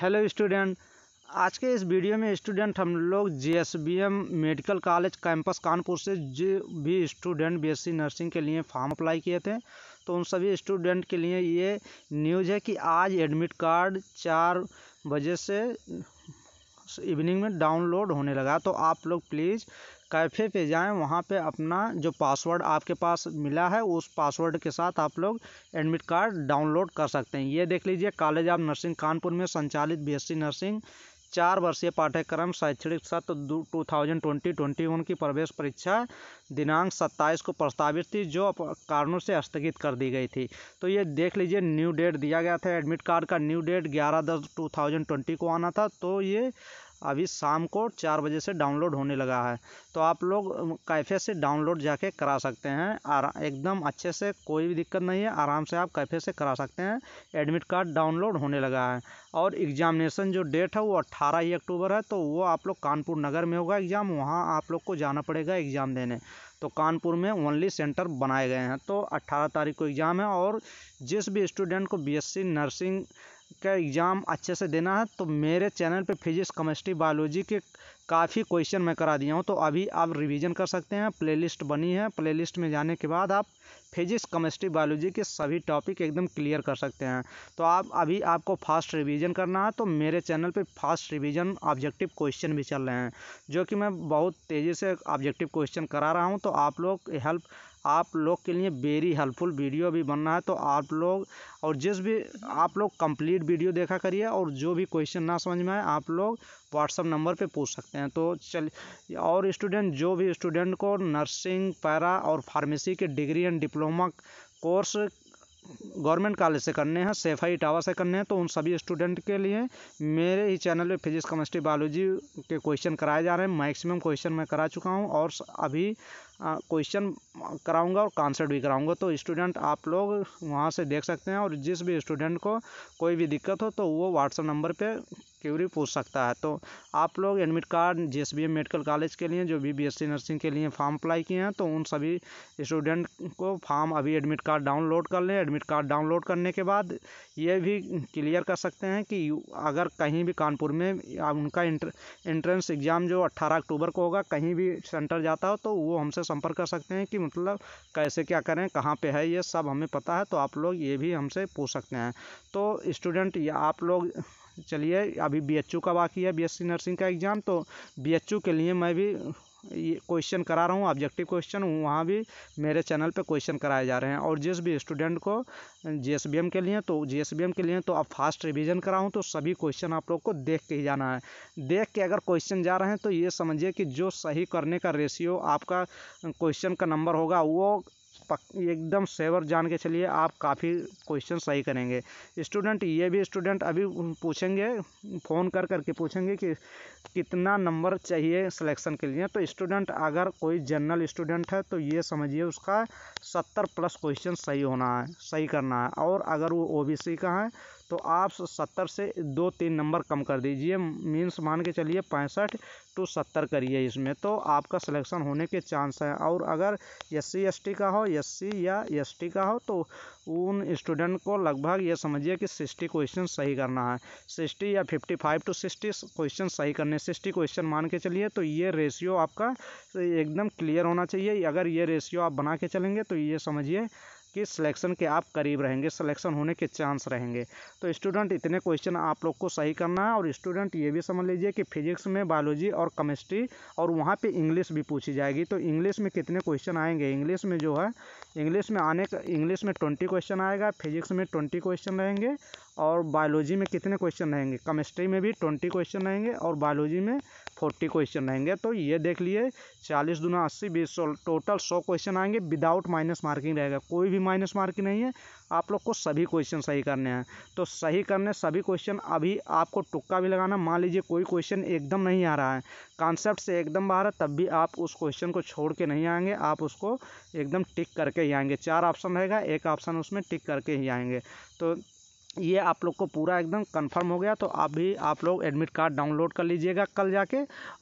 hello student आज के इस वीडियो में स्टूडेंट हम लोग GSVM medical college campus Kanpur से जो भी स्टूडेंट बीएससी नर्सिंग के लिए फॉर्म अप्लाई किए थे तो उन सभी स्टूडेंट के लिए ये न्यूज़ है कि आज एडमिट कार्ड चार बजे से इवनिंग में डाउनलोड होने लगा तो आप लोग प्लीज़ कैफ़े पे जाएं वहाँ पे अपना जो पासवर्ड आपके पास मिला है उस पासवर्ड के साथ आप लोग एडमिट कार्ड डाउनलोड कर सकते हैं ये देख लीजिए कॉलेज ऑफ नर्सिंग कानपुर में संचालित बीएससी नर्सिंग चार वर्षीय पाठ्यक्रम शैक्षणिक सत्र two thousand twenty twenty one की प्रवेश परीक्षा दिनांक सत्ताईस को प्रस्तावित थी जो कारणों से स्थगित कर दी गई थी तो ये देख लीजिए न्यू डेट दिया गया था एडमिट कार्ड का न्यू डेट ग्यारह दस टू थाउजेंड ट्वेंटी को आना था तो ये अभी शाम को चार बजे से डाउनलोड होने लगा है तो आप लोग कैफ़े से डाउनलोड जाके करा सकते हैं आरा एकदम अच्छे से कोई भी दिक्कत नहीं है आराम से आप कैफ़े से करा सकते हैं एडमिट कार्ड डाउनलोड होने लगा है और एग्ज़ामिनेशन जो डेट है वो अट्ठारह ही अक्टूबर है तो वो आप लोग कानपुर नगर में होगा एग्ज़ाम वहाँ आप लोग को जाना पड़ेगा एग्ज़ाम देने तो कानपुर में ओनली सेंटर बनाए गए हैं तो 18 तारीख को एग्ज़ाम है और जिस भी स्टूडेंट को बीएससी नर्सिंग का एग्ज़ाम अच्छे से देना है तो मेरे चैनल पे फिजिक्स केमिस्ट्री बायोलॉजी के काफ़ी क्वेश्चन मैं करा दिया हूँ तो अभी आप रिवीजन कर सकते हैं प्लेलिस्ट बनी है प्लेलिस्ट में जाने के बाद आप फिजिक्स केमिस्ट्री बायोलॉजी के सभी टॉपिक एकदम क्लियर कर सकते हैं तो आप अभी आपको फास्ट रिवीजन करना है तो मेरे चैनल पे फास्ट रिवीजन ऑब्जेक्टिव क्वेश्चन भी चल रहे हैं जो कि मैं बहुत तेज़ी से ऑब्जेक्टिव क्वेश्चन करा रहा हूँ तो आप लोग हेल्प आप लोग के लिए वेरी हेल्पफुल वीडियो भी बन रहा है तो आप लोग और जिस भी आप लोग कंप्लीट वीडियो देखा करिए और जो भी क्वेश्चन ना समझ में आए आप लोग व्हाट्सअप नंबर पे पूछ सकते हैं तो चल और स्टूडेंट जो भी स्टूडेंट को नर्सिंग पैरा और फार्मेसी के degree and diploma course government college से करने हैं सेफाई इटावा से करने हैं तो उन सभी स्टूडेंट के लिए मेरे ही चैनल पे फिजिक्स केमिस्ट्री बायोलॉजी के क्वेश्चन कराए जा रहे हैं मैक्सिमम क्वेश्चन मैं करा चुका हूँ और अभी क्वेश्चन कराऊंगा और कॉन्सर्ट भी कराऊंगा तो स्टूडेंट आप लोग वहाँ से देख सकते हैं और जिस भी स्टूडेंट को कोई भी दिक्कत हो तो वो व्हाट्सएप नंबर पर क्यूरी पूछ सकता है तो आप लोग admit card J S medical college के लिए जो भी बी नर्सिंग के लिए फॉर्म अप्लाई किए हैं तो उन सभी स्टूडेंट को फॉर्म अभी एडमिट कार्ड डाउनलोड कर लें एडमिट कार्ड डाउनलोड करने के बाद ये भी क्लियर कर सकते हैं कि अगर कहीं भी कानपुर में उनका एंट्रेंस एग्ज़ाम जो अट्ठारह अक्टूबर को होगा कहीं भी सेंटर जाता हो तो वो हमसे संपर्क कर सकते हैं कि मतलब कैसे क्या करें कहाँ पर है ये सब हमें पता है तो आप लोग ये भी हमसे पूछ सकते हैं तो स्टूडेंट या आप लोग चलिए अभी बी का बाकी है बीएससी नर्सिंग का एग्ज़ाम तो बी के लिए मैं भी ये क्वेश्चन करा रहा हूँ ऑब्जेक्टिव क्वेश्चन वहाँ भी मेरे चैनल पे क्वेश्चन कराए जा रहे हैं और जिस भी स्टूडेंट को जे के लिए तो जे के लिए तो अब फास्ट रिवीजन कराऊँ तो सभी क्वेश्चन आप लोग को देख के ही जाना है देख के अगर क्वेश्चन जा रहे हैं तो ये समझिए कि जो सही करने का रेशियो आपका क्वेश्चन का नंबर होगा वो पक एकदम सेवर जान के चलिए आप काफ़ी क्वेश्चन सही करेंगे स्टूडेंट ये भी स्टूडेंट अभी पूछेंगे फ़ोन कर करके पूछेंगे कि कितना नंबर चाहिए सिलेक्शन के लिए तो स्टूडेंट अगर कोई जनरल स्टूडेंट है तो ये समझिए उसका सत्तर प्लस क्वेश्चन सही होना है सही करना है और अगर वो ओ का है तो आप सत्तर से दो तीन नंबर कम कर दीजिए मीन्स मान के चलिए पैंसठ टू सत्तर करिए इसमें तो आपका सिलेक्शन होने के चांस हैं और अगर एस सी का हो एस या एस का हो तो उन स्टूडेंट को लगभग ये समझिए कि सिक्सटी क्वेश्चन सही करना है सिक्सटी या fifty five to sixty question सही करने सिक्सटी क्वेश्चन मान के चलिए तो ये रेशियो आपका एकदम क्लियर होना चाहिए अगर ये रेशियो आप बना के चलेंगे तो ये समझिए कि सिलेक्शन के आप करीब रहेंगे सिलेक्शन होने के चांस रहेंगे तो स्टूडेंट इतने क्वेश्चन आप लोग को सही करना है और स्टूडेंट ये भी समझ लीजिए कि फिजिक्स में बायोलॉजी और केमिस्ट्री और वहाँ पर इंग्लिश भी पूछी जाएगी तो इंग्लिश में कितने क्वेश्चन आएंगे इंग्लिश में जो है इंग्लिश में आने का इंग्लिश में ट्वेंटी क्वेश्चन आएगा फिजिक्स में ट्वेंटी क्वेश्चन रहेंगे और बायोलॉजी में कितने क्वेश्चन रहेंगे केमिस्ट्री में भी ट्वेंटी क्वेश्चन रहेंगे और बायोलॉजी में फोर्टी क्वेश्चन रहेंगे तो ये देख लिए चालीस दुना अस्सी बीस सौ टोटल सौ क्वेश्चन आएंगे विदाउट माइनस मार्किंग रहेगा कोई भी माइनस मार्किंग नहीं है आप लोग को सभी क्वेश्चन सही करने हैं तो सही करने सभी क्वेश्चन अभी आपको टुक्का भी लगाना मान लीजिए कोई क्वेश्चन एकदम नहीं आ रहा है कॉन्सेप्ट से एकदम बाहर है तब भी आप उस क्वेश्चन को छोड़ के नहीं आएंगे आप उसको एकदम टिक करके ही आएंगे चार ऑप्शन रहेगा एक ऑप्शन उसमें टिक करके ही आएंगे तो ये आप लोग को पूरा एकदम कंफर्म हो गया तो आप भी आप लोग एडमिट कार्ड डाउनलोड कर लीजिएगा कल जाके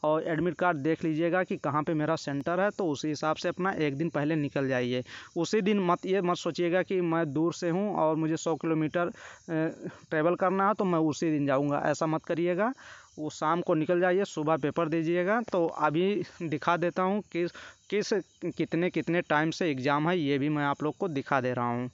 और एडमिट कार्ड देख लीजिएगा कि कहाँ पे मेरा सेंटर है तो उसी हिसाब से अपना एक दिन पहले निकल जाइए उसी दिन मत ये मत सोचिएगा कि मैं दूर से हूँ और मुझे सौ किलोमीटर ट्रेवल करना है तो मैं उसी दिन जाऊँगा ऐसा मत करिएगा वो शाम को निकल जाइए सुबह पेपर दीजिएगा तो अभी दिखा देता हूँ किस किस कितने कितने टाइम से एग्ज़ाम है ये भी मैं आप लोग को दिखा दे रहा हूँ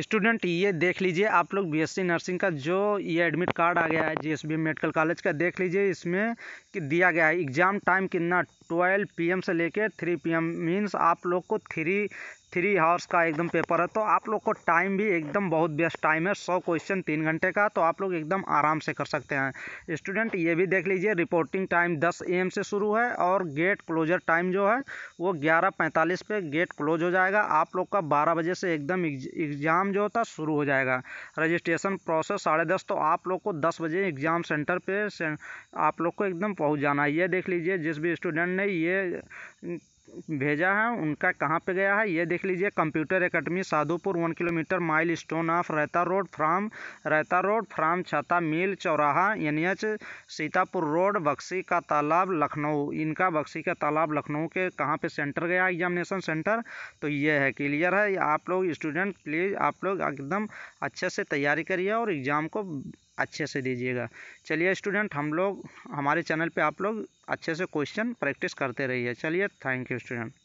स्टूडेंट ये देख लीजिए आप लोग बीएससी नर्सिंग का जो ये एडमिट कार्ड आ गया है जीएसबी मेडिकल कॉलेज का देख लीजिए इसमें कि दिया गया है एग्ज़ाम टाइम कितना 12 पीएम से लेके 3 पीएम मींस आप लोग को थ्री थ्री हावर्स का एकदम पेपर है तो आप लोग को टाइम भी एकदम बहुत बेस्ट टाइम है सौ क्वेश्चन तीन घंटे का तो आप लोग एकदम आराम से कर सकते हैं स्टूडेंट ये भी देख लीजिए रिपोर्टिंग टाइम दस ए से शुरू है और गेट क्लोजर टाइम जो है वो ग्यारह पैंतालीस पे गेट क्लोज हो जाएगा आप लोग का बारह बजे से एकदम एग्ज़ाम जो होता है शुरू हो जाएगा रजिस्ट्रेशन प्रोसेस साढ़े दस तो आप लोग को दस बजे एग्ज़ाम सेंटर पे आप लोग को एकदम पहुँच जाना है ये देख लीजिए जिस भी स्टूडेंट ने ये भेजा है उनका कहाँ पे गया है ये देख लीजिए computer academy Sadhupur one kilometre milestone off रहता रोड फ्राम रहता रोड फ्राम छाता मिल चौराहा N H Sitapur road Bakshi ka Talab Lucknow इनका बक्सी का तालाब लखनऊ के कहाँ पे सेंटर गया एग्जामिनेशन सेंटर तो ये है क्लियर है आप लोग स्टूडेंट प्लीज़ आप लोग एकदम अच्छे से तैयारी करिए और एग्ज़ाम को अच्छे से दीजिएगा चलिए स्टूडेंट हम लोग हमारे चैनल पे आप लोग अच्छे से क्वेश्चन प्रैक्टिस करते रहिए चलिए थैंक यू स्टूडेंट